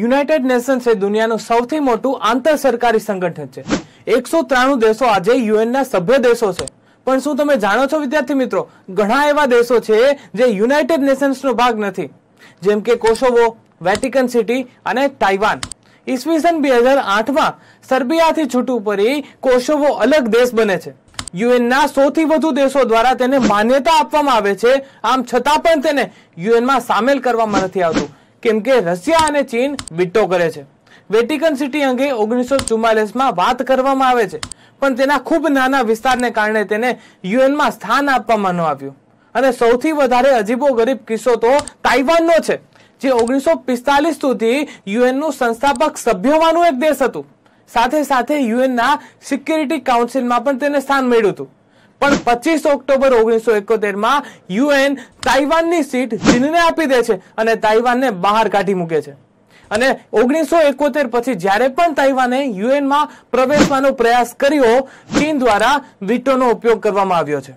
United Nations એ દુનિયાનું સૌથી મોટું આંતર સરકારી સંગઠન છે એકસો ત્રાણું દેશો આજે યુએનના સભ્ય દેશો છે પણ શું તમે જાણો છો વિદ્યાર્થી મિત્રો ઘણા એવા દેશો છે જે યુનાઇટેડ નેશન્સનો ભાગ નથી જેમ કે કોસોવો વેટિકન સિટી અને તાઇવાન ઈસવીસન બે હજાર આઠમાં સર્બિયાથી છૂટું પડી કોસોવો અલગ દેશ બને છે યુએનના સૌથી વધુ દેશો દ્વારા તેને માન્યતા આપવામાં આવે છે આમ છતાં પણ તેને યુએનમાં સામેલ કરવામાં નથી આવતું કેમ કે રશિયા અને ચીન વિટો કરે છે વેટિકન સિટી અંગે ઓગણીસો ચુમ્માલીસમાં વાત કરવામાં આવે છે પણ તેના ખૂબ નાના વિસ્તારને કારણે તેને યુએનમાં સ્થાન આપવામાં ન આવ્યું અને સૌથી વધારે અજીબો ગરીબ કિસ્સો તો તાઇવાનનો છે જે ઓગણીસો પિસ્તાલીસ સુધી યુએનનું સંસ્થાપક સભ્યવાનું એક દેશ હતું સાથે સાથે યુએનના સિક્યુરિટી કાઉન્સિલમાં પણ તેને સ્થાન મળ્યું હતું પણ પચીસ ઓક્ટોબર ઓગણીસો એકોતેરમાં યુએન તાઇવાનની સીટ ચીનને આપી દે છે અને તાઇવાનને બહાર કાઢી મૂકે છે અને ઓગણીસો એકોતેર પછી જ્યારે પણ તાઇવાને યુએનમાં પ્રવેશવાનો પ્રયાસ કર્યો ચીન દ્વારા વિટોનો ઉપયોગ કરવામાં આવ્યો છે